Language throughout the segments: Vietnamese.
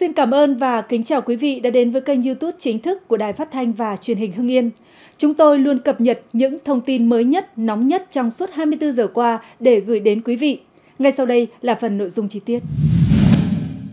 Xin cảm ơn và kính chào quý vị đã đến với kênh YouTube chính thức của Đài Phát thanh và Truyền hình Hưng Yên. Chúng tôi luôn cập nhật những thông tin mới nhất, nóng nhất trong suốt 24 giờ qua để gửi đến quý vị. Ngay sau đây là phần nội dung chi tiết.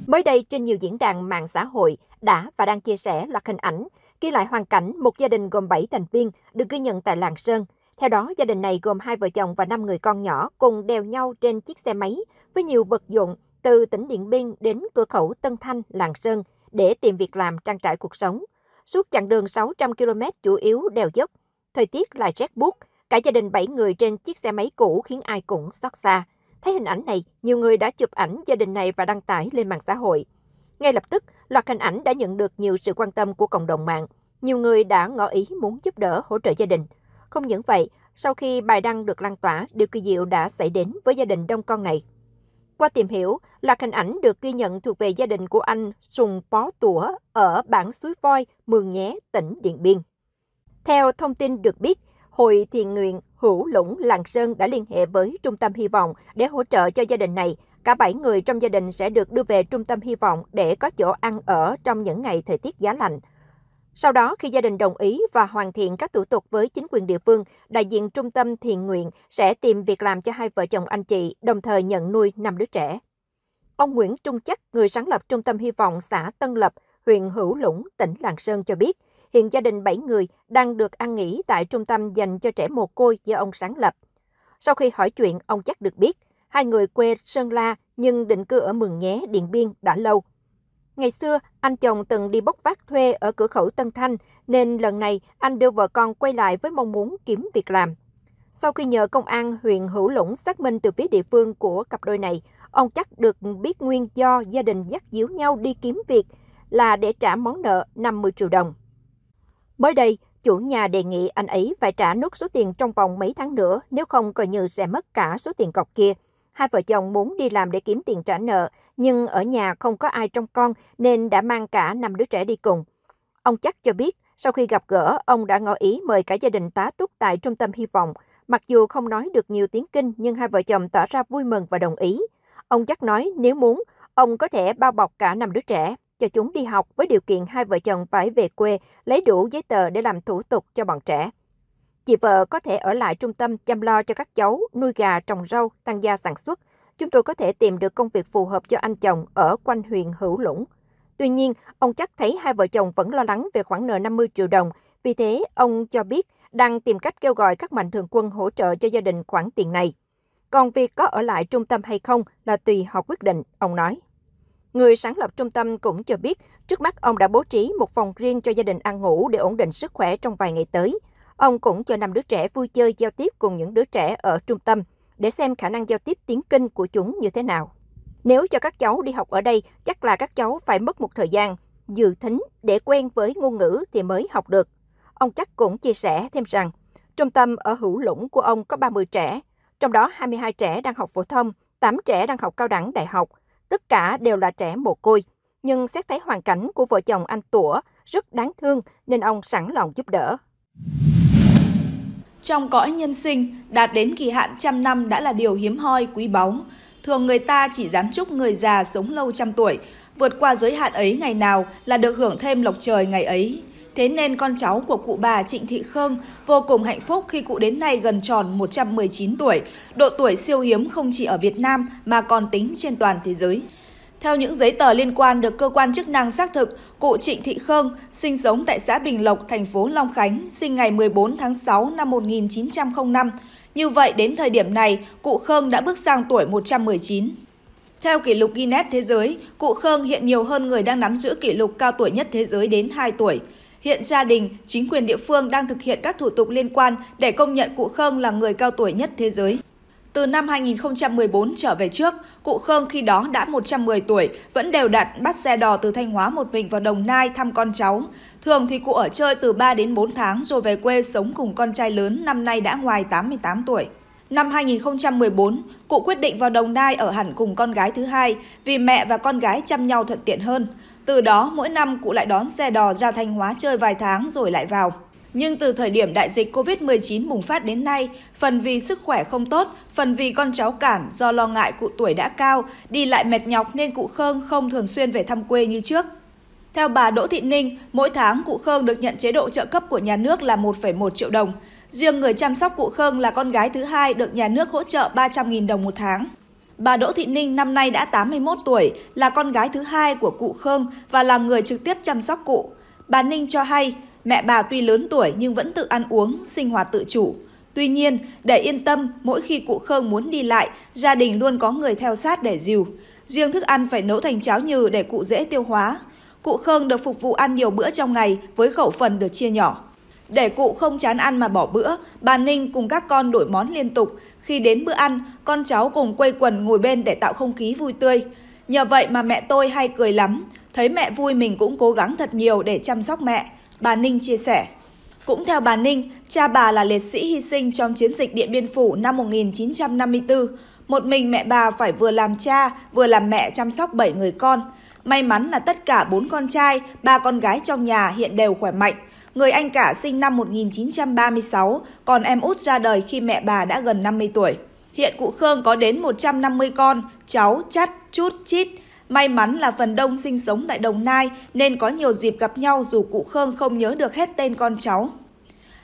Mới đây trên nhiều diễn đàn mạng xã hội đã và đang chia sẻ loạt hình ảnh ghi lại hoàn cảnh một gia đình gồm 7 thành viên được ghi nhận tại Lạng Sơn. Theo đó, gia đình này gồm hai vợ chồng và 5 người con nhỏ cùng đèo nhau trên chiếc xe máy với nhiều vật dụng từ tỉnh Điện Biên đến cửa khẩu Tân Thanh, Lạng Sơn để tìm việc làm trang trải cuộc sống. Suốt chặng đường 600 km chủ yếu đèo dốc, thời tiết lại rét buốt, cả gia đình 7 người trên chiếc xe máy cũ khiến ai cũng xót xa. Thấy hình ảnh này, nhiều người đã chụp ảnh gia đình này và đăng tải lên mạng xã hội. Ngay lập tức, loạt hình ảnh đã nhận được nhiều sự quan tâm của cộng đồng mạng. Nhiều người đã ngỏ ý muốn giúp đỡ hỗ trợ gia đình. Không những vậy, sau khi bài đăng được lan tỏa, điều kỳ diệu đã xảy đến với gia đình đông con này. Qua tìm hiểu, là hình ảnh được ghi nhận thuộc về gia đình của anh Sùng Pó Tủa ở bản Suối Voi, Mường Nhé, tỉnh Điện Biên. Theo thông tin được biết, Hội Thiện Nguyện Hữu Lũng Làng Sơn đã liên hệ với Trung tâm Hy vọng để hỗ trợ cho gia đình này. Cả 7 người trong gia đình sẽ được đưa về Trung tâm Hy vọng để có chỗ ăn ở trong những ngày thời tiết giá lạnh. Sau đó, khi gia đình đồng ý và hoàn thiện các thủ tục với chính quyền địa phương, đại diện trung tâm thiện nguyện sẽ tìm việc làm cho hai vợ chồng anh chị, đồng thời nhận nuôi năm đứa trẻ. Ông Nguyễn Trung Chắc, người sáng lập Trung tâm Hy vọng xã Tân Lập, huyện Hữu Lũng, tỉnh Lạng Sơn cho biết, hiện gia đình 7 người đang được ăn nghỉ tại trung tâm dành cho trẻ mồ côi do ông sáng lập. Sau khi hỏi chuyện, ông Chắc được biết, hai người quê Sơn La nhưng định cư ở Mường Nhé, Điện Biên đã lâu – Ngày xưa, anh chồng từng đi bốc vác thuê ở cửa khẩu Tân Thanh, nên lần này anh đưa vợ con quay lại với mong muốn kiếm việc làm. Sau khi nhờ công an huyện Hữu Lũng xác minh từ phía địa phương của cặp đôi này, ông chắc được biết nguyên do gia đình dắt díu nhau đi kiếm việc là để trả món nợ 50 triệu đồng. Mới đây, chủ nhà đề nghị anh ấy phải trả nốt số tiền trong vòng mấy tháng nữa, nếu không coi như sẽ mất cả số tiền cọc kia. Hai vợ chồng muốn đi làm để kiếm tiền trả nợ, nhưng ở nhà không có ai trong con nên đã mang cả năm đứa trẻ đi cùng. Ông chắc cho biết, sau khi gặp gỡ, ông đã ngỏ ý mời cả gia đình tá túc tại trung tâm hy vọng. Mặc dù không nói được nhiều tiếng Kinh, nhưng hai vợ chồng tỏ ra vui mừng và đồng ý. Ông chắc nói nếu muốn, ông có thể bao bọc cả năm đứa trẻ, cho chúng đi học với điều kiện hai vợ chồng phải về quê lấy đủ giấy tờ để làm thủ tục cho bọn trẻ. Chị vợ có thể ở lại trung tâm chăm lo cho các cháu, nuôi gà, trồng rau, tăng gia sản xuất – chúng tôi có thể tìm được công việc phù hợp cho anh chồng ở quanh huyện Hữu Lũng. Tuy nhiên, ông chắc thấy hai vợ chồng vẫn lo lắng về khoản nợ 50 triệu đồng, vì thế ông cho biết đang tìm cách kêu gọi các mạnh thường quân hỗ trợ cho gia đình khoản tiền này. Còn việc có ở lại trung tâm hay không là tùy họ quyết định, ông nói. Người sáng lập trung tâm cũng cho biết, trước mắt ông đã bố trí một phòng riêng cho gia đình ăn ngủ để ổn định sức khỏe trong vài ngày tới. Ông cũng cho năm đứa trẻ vui chơi giao tiếp cùng những đứa trẻ ở trung tâm – để xem khả năng giao tiếp tiếng Kinh của chúng như thế nào. Nếu cho các cháu đi học ở đây, chắc là các cháu phải mất một thời gian, dự thính để quen với ngôn ngữ thì mới học được. Ông chắc cũng chia sẻ thêm rằng, trung tâm ở hữu lũng của ông có 30 trẻ, trong đó 22 trẻ đang học phổ thông, 8 trẻ đang học cao đẳng đại học, tất cả đều là trẻ mồ côi. Nhưng xét thấy hoàn cảnh của vợ chồng anh Tủa rất đáng thương nên ông sẵn lòng giúp đỡ trong cõi nhân sinh, đạt đến kỳ hạn trăm năm đã là điều hiếm hoi, quý báu. Thường người ta chỉ dám chúc người già sống lâu trăm tuổi, vượt qua giới hạn ấy ngày nào là được hưởng thêm lộc trời ngày ấy. Thế nên con cháu của cụ bà Trịnh Thị Khương vô cùng hạnh phúc khi cụ đến nay gần tròn 119 tuổi, độ tuổi siêu hiếm không chỉ ở Việt Nam mà còn tính trên toàn thế giới. Theo những giấy tờ liên quan được cơ quan chức năng xác thực, cụ Trịnh Thị Khương sinh sống tại xã Bình Lộc, thành phố Long Khánh, sinh ngày 14 tháng 6 năm 1905. Như vậy, đến thời điểm này, cụ Khương đã bước sang tuổi 119. Theo kỷ lục Guinness Thế giới, cụ Khương hiện nhiều hơn người đang nắm giữ kỷ lục cao tuổi nhất thế giới đến 2 tuổi. Hiện gia đình, chính quyền địa phương đang thực hiện các thủ tục liên quan để công nhận cụ Khương là người cao tuổi nhất thế giới. Từ năm 2014 trở về trước, cụ Khương khi đó đã 110 tuổi, vẫn đều đặn bắt xe đò từ Thanh Hóa một mình vào Đồng Nai thăm con cháu. Thường thì cụ ở chơi từ 3 đến 4 tháng rồi về quê sống cùng con trai lớn năm nay đã ngoài 88 tuổi. Năm 2014, cụ quyết định vào Đồng Nai ở hẳn cùng con gái thứ hai vì mẹ và con gái chăm nhau thuận tiện hơn. Từ đó, mỗi năm cụ lại đón xe đò ra Thanh Hóa chơi vài tháng rồi lại vào. Nhưng từ thời điểm đại dịch COVID-19 bùng phát đến nay, phần vì sức khỏe không tốt, phần vì con cháu cản do lo ngại cụ tuổi đã cao, đi lại mệt nhọc nên cụ Khương không thường xuyên về thăm quê như trước. Theo bà Đỗ Thị Ninh, mỗi tháng cụ Khương được nhận chế độ trợ cấp của nhà nước là 1,1 triệu đồng. Riêng người chăm sóc cụ Khương là con gái thứ hai được nhà nước hỗ trợ 300.000 đồng một tháng. Bà Đỗ Thị Ninh năm nay đã 81 tuổi, là con gái thứ hai của cụ Khương và là người trực tiếp chăm sóc cụ. Bà Ninh cho hay, mẹ bà tuy lớn tuổi nhưng vẫn tự ăn uống, sinh hoạt tự chủ. Tuy nhiên, để yên tâm, mỗi khi cụ Khương muốn đi lại, gia đình luôn có người theo sát để dìu. Riêng thức ăn phải nấu thành cháo nhừ để cụ dễ tiêu hóa. Cụ Khương được phục vụ ăn nhiều bữa trong ngày với khẩu phần được chia nhỏ. Để cụ không chán ăn mà bỏ bữa, bà Ninh cùng các con đổi món liên tục. Khi đến bữa ăn, con cháu cùng quây quần ngồi bên để tạo không khí vui tươi. Nhờ vậy mà mẹ tôi hay cười lắm, thấy mẹ vui mình cũng cố gắng thật nhiều để chăm sóc mẹ. Bà Ninh chia sẻ. Cũng theo bà Ninh, cha bà là liệt sĩ hy sinh trong chiến dịch Điện Biên Phủ năm 1954. Một mình mẹ bà phải vừa làm cha, vừa làm mẹ chăm sóc 7 người con. May mắn là tất cả 4 con trai, ba con gái trong nhà hiện đều khỏe mạnh. Người anh cả sinh năm 1936, còn em út ra đời khi mẹ bà đã gần 50 tuổi. Hiện cụ Khương có đến 150 con, cháu, chắt, chút, chít, May mắn là phần đông sinh sống tại Đồng Nai nên có nhiều dịp gặp nhau dù cụ Khương không nhớ được hết tên con cháu.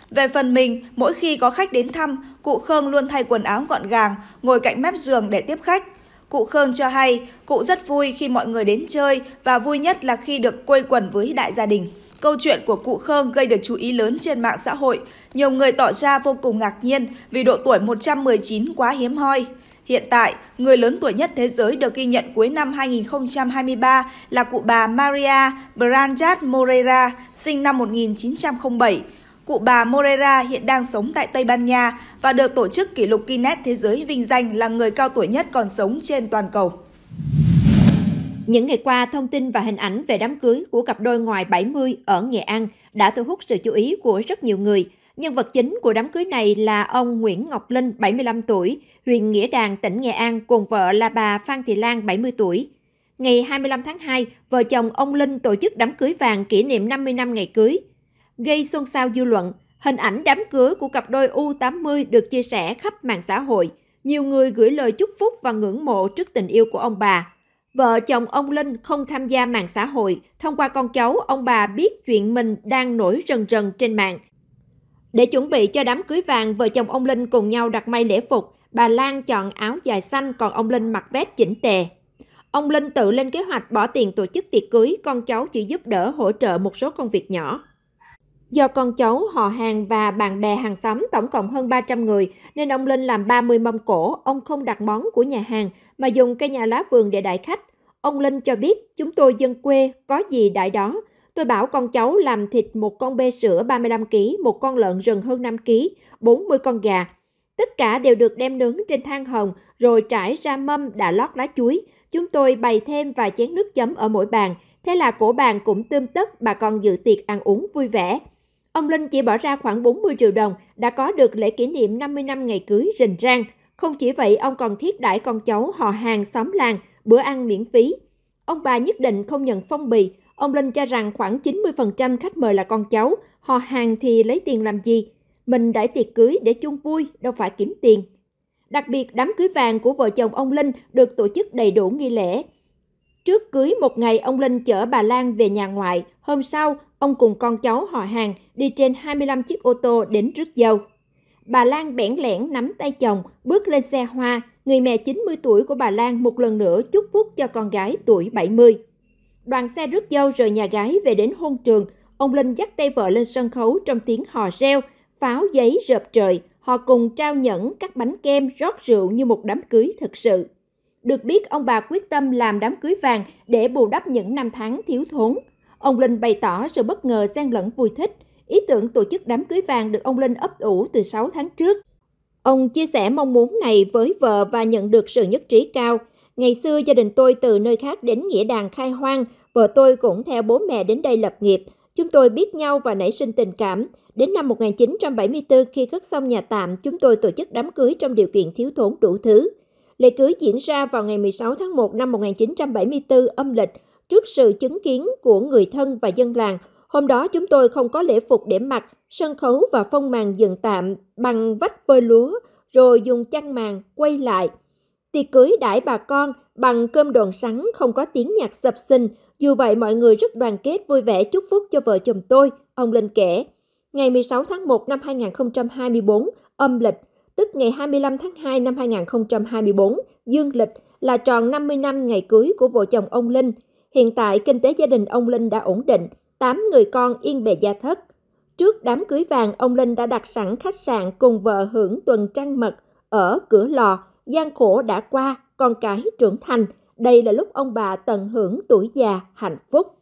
Về phần mình, mỗi khi có khách đến thăm, cụ Khương luôn thay quần áo gọn gàng, ngồi cạnh mép giường để tiếp khách. Cụ Khương cho hay, cụ rất vui khi mọi người đến chơi và vui nhất là khi được quây quần với đại gia đình. Câu chuyện của cụ Khương gây được chú ý lớn trên mạng xã hội. Nhiều người tỏ ra vô cùng ngạc nhiên vì độ tuổi 119 quá hiếm hoi. Hiện tại, người lớn tuổi nhất thế giới được ghi nhận cuối năm 2023 là cụ bà Maria Branjat Moreira, sinh năm 1907. Cụ bà Moreira hiện đang sống tại Tây Ban Nha và được tổ chức kỷ lục Guinness Thế giới vinh danh là người cao tuổi nhất còn sống trên toàn cầu. Những ngày qua, thông tin và hình ảnh về đám cưới của cặp đôi ngoài 70 ở Nghệ An đã thu hút sự chú ý của rất nhiều người – Nhân vật chính của đám cưới này là ông Nguyễn Ngọc Linh, 75 tuổi, huyện Nghĩa Đàn, tỉnh Nghệ An, cùng vợ là bà Phan Thị Lan, 70 tuổi. Ngày 25 tháng 2, vợ chồng ông Linh tổ chức đám cưới vàng kỷ niệm 50 năm ngày cưới. Gây xôn xao dư luận, hình ảnh đám cưới của cặp đôi U80 được chia sẻ khắp mạng xã hội. Nhiều người gửi lời chúc phúc và ngưỡng mộ trước tình yêu của ông bà. Vợ chồng ông Linh không tham gia mạng xã hội, thông qua con cháu, ông bà biết chuyện mình đang nổi rần rần trên mạng – để chuẩn bị cho đám cưới vàng, vợ chồng ông Linh cùng nhau đặt may lễ phục. Bà Lan chọn áo dài xanh, còn ông Linh mặc vest chỉnh tề. Ông Linh tự lên kế hoạch bỏ tiền tổ chức tiệc cưới, con cháu chỉ giúp đỡ hỗ trợ một số công việc nhỏ. Do con cháu, họ hàng và bạn bè hàng xóm tổng cộng hơn 300 người, nên ông Linh làm 30 mâm cổ, ông không đặt món của nhà hàng mà dùng cây nhà lá vườn để đại khách. Ông Linh cho biết, chúng tôi dân quê, có gì đại đó, Tôi bảo con cháu làm thịt một con bê sữa 35 kg, một con lợn rừng hơn 5 kg, 40 con gà. Tất cả đều được đem nướng trên than hồng rồi trải ra mâm đã lót lá chuối. Chúng tôi bày thêm vài chén nước chấm ở mỗi bàn. Thế là cổ bàn cũng tươm tất bà con dự tiệc ăn uống vui vẻ. Ông Linh chỉ bỏ ra khoảng 40 triệu đồng đã có được lễ kỷ niệm 50 năm ngày cưới rình rang. Không chỉ vậy, ông còn thiết đãi con cháu họ hàng xóm làng bữa ăn miễn phí. Ông bà nhất định không nhận phong bì Ông Linh cho rằng khoảng 90% khách mời là con cháu, họ hàng thì lấy tiền làm gì? Mình đãi tiệc cưới để chung vui, đâu phải kiếm tiền. Đặc biệt, đám cưới vàng của vợ chồng ông Linh được tổ chức đầy đủ nghi lễ. Trước cưới một ngày, ông Linh chở bà Lan về nhà ngoại. Hôm sau, ông cùng con cháu họ hàng đi trên 25 chiếc ô tô đến rước dâu. Bà Lan bẽn lẽn nắm tay chồng, bước lên xe hoa. Người mẹ 90 tuổi của bà Lan một lần nữa chúc phúc cho con gái tuổi 70. Đoàn xe rước dâu rời nhà gái về đến hôn trường, ông Linh dắt tay vợ lên sân khấu trong tiếng hò reo, pháo giấy rợp trời, họ cùng trao nhẫn, các bánh kem, rót rượu như một đám cưới thực sự. Được biết, ông bà quyết tâm làm đám cưới vàng để bù đắp những năm tháng thiếu thốn. Ông Linh bày tỏ sự bất ngờ xen lẫn vui thích. Ý tưởng tổ chức đám cưới vàng được ông Linh ấp ủ từ 6 tháng trước. Ông chia sẻ mong muốn này với vợ và nhận được sự nhất trí cao. Ngày xưa gia đình tôi từ nơi khác đến Nghĩa Đàn khai hoang, vợ tôi cũng theo bố mẹ đến đây lập nghiệp. Chúng tôi biết nhau và nảy sinh tình cảm. Đến năm 1974 khi cất xong nhà tạm, chúng tôi tổ chức đám cưới trong điều kiện thiếu thốn đủ thứ. Lễ cưới diễn ra vào ngày 16 tháng 1 năm 1974 âm lịch, trước sự chứng kiến của người thân và dân làng. Hôm đó chúng tôi không có lễ phục để mặc, sân khấu và phong màn dựng tạm bằng vách vôi lúa, rồi dùng chăn màn quay lại – Tiệc cưới đãi bà con bằng cơm đồn sắn không có tiếng nhạc sập sinh. Dù vậy mọi người rất đoàn kết vui vẻ chúc phúc cho vợ chồng tôi, ông Linh kể. Ngày 16 tháng 1 năm 2024, âm lịch, tức ngày 25 tháng 2 năm 2024, dương lịch là tròn 50 năm ngày cưới của vợ chồng ông Linh. Hiện tại kinh tế gia đình ông Linh đã ổn định, 8 người con yên bề gia thất. Trước đám cưới vàng, ông Linh đã đặt sẵn khách sạn cùng vợ hưởng tuần trăng mật ở cửa lò, gian khổ đã qua, con cái trưởng thành, đây là lúc ông bà tận hưởng tuổi già hạnh phúc.